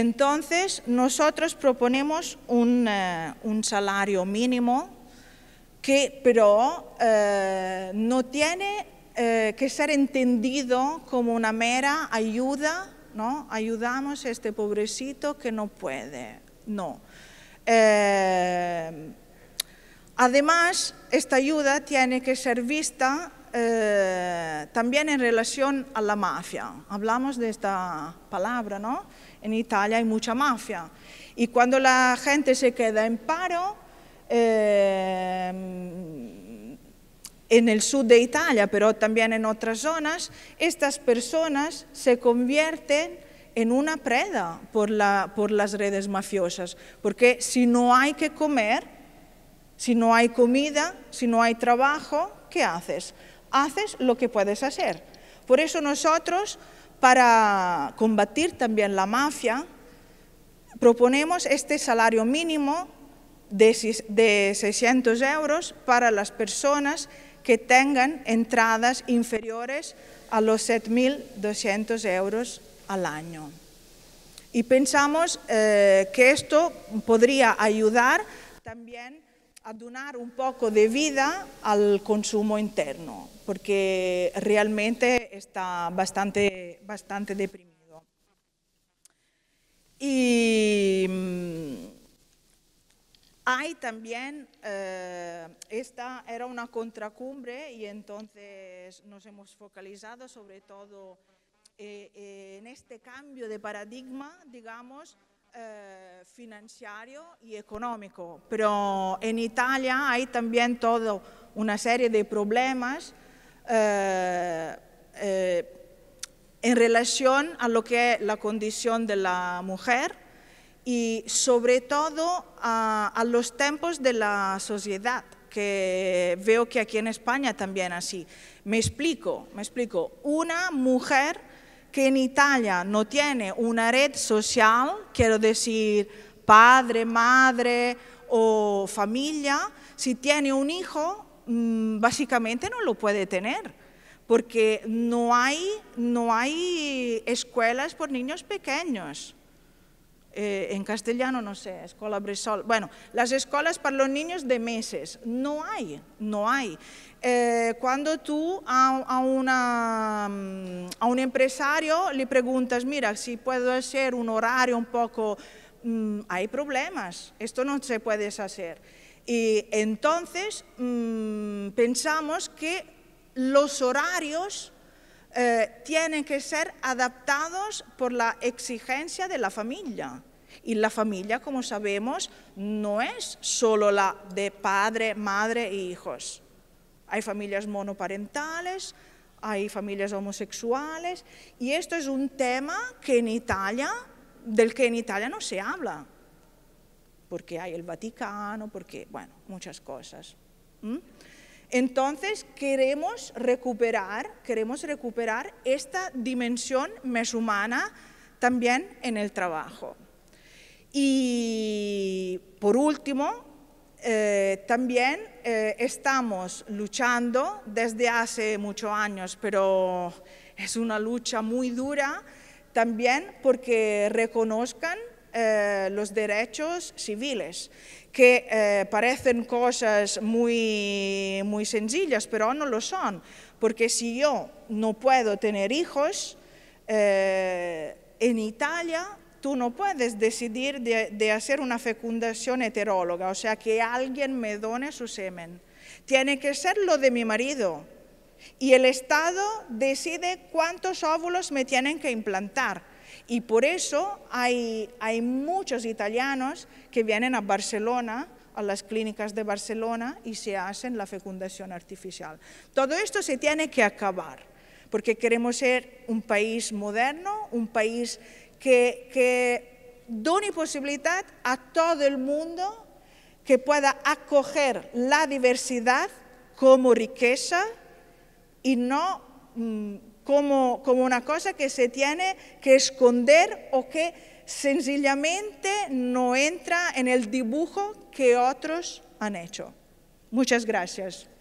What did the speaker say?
Entonces, nosotros proponemos eh, un, salario mínimo que pero eh, no tiene eh, que ser entendido como una mera ayuda, ¿no? Ayudamos a este pobrecito que no puede, no. además, esta ayuda tiene que ser vista eh, también en relación a la mafia. Hablamos de esta palabra, ¿no? En Italia hay mucha mafia. Y cuando la gente se queda en paro, eh, en el sur de Italia, pero también en otras zonas, estas personas se convierten en una preda por las redes mafiosas, porque si no hay que comer, si no hay comida, si no hay trabajo, ¿qué haces? haces lo que puedes hacer. Por eso nosotros, para combatir también la mafia, proponemos este salario mínimo de, 600 euros para las personas que tengan entradas inferiores a los 7.200 euros al año. Y pensamos eh, que esto podría ayudar también a donar un poco de vida al consumo interno, porque realmente está bastante, bastante deprimido. Y mm, hay también, eh, esta era una contracumbre y entonces nos hemos focalizado sobre todo eh, en este cambio de paradigma, digamos, eh, financiario y económico, pero en Italia hay también toda una serie de problemas eh, eh, en relación a lo que es la condición de la mujer y sobre todo a, a los tiempos de la sociedad que veo que aquí en España también así. Me explico, me explico. Una mujer que en Italia no tiene una red social, quiero decir padre, madre o familia, si tiene un hijo, mm, básicamente no lo puede tener, porque no hay, no hay escuelas por niños pequeños. Eh, en castellano, no sé, escuela Bresol. Bueno, las escuelas para los niños de meses, no hay, no hay. Eh, cuando tú a, mm, a, un empresario le preguntas, mira, si puedo hacer un horario un poco, mm, hay problemas, esto no se puede hacer. Y entonces mm, pensamos que los horarios eh, tienen que ser adaptados por la exigencia de la familia. Y la familia, como sabemos, no es solo la de padre, madre e hijos. Hay familias monoparentales, hay familias homosexuales, y esto es un tema que en Italia, del que en Italia no se habla, porque hay el Vaticano, porque, bueno, muchas cosas. Entonces queremos recuperar, queremos recuperar esta dimensión más también en el trabajo. Y por último, eh, también eh, estamos luchando desde hace muchos años, pero es una lucha muy dura también porque reconozcan eh, los derechos civiles, que eh, parecen cosas muy, muy sencillas, pero no lo son, porque si yo no puedo tener hijos, eh, en Italia tú no puedes decidir de, de, hacer una fecundación heteróloga, o sea, que alguien me done su semen. Tiene que ser lo de mi marido. Y el Estado decide cuántos óvulos me tienen que implantar. Y por eso hay, hay muchos italianos que vienen a Barcelona a las clínicas de Barcelona y se hacen la fecundación artificial. Todo esto se tiene que acabar, porque queremos ser un país moderno, un país que, que done posibilidad a todo el mundo que pueda acoger la diversidad como riqueza y no mm, como, una cosa que se tiene que esconder o que sencillamente no entra en el dibujo que otros han hecho. Muchas gracias.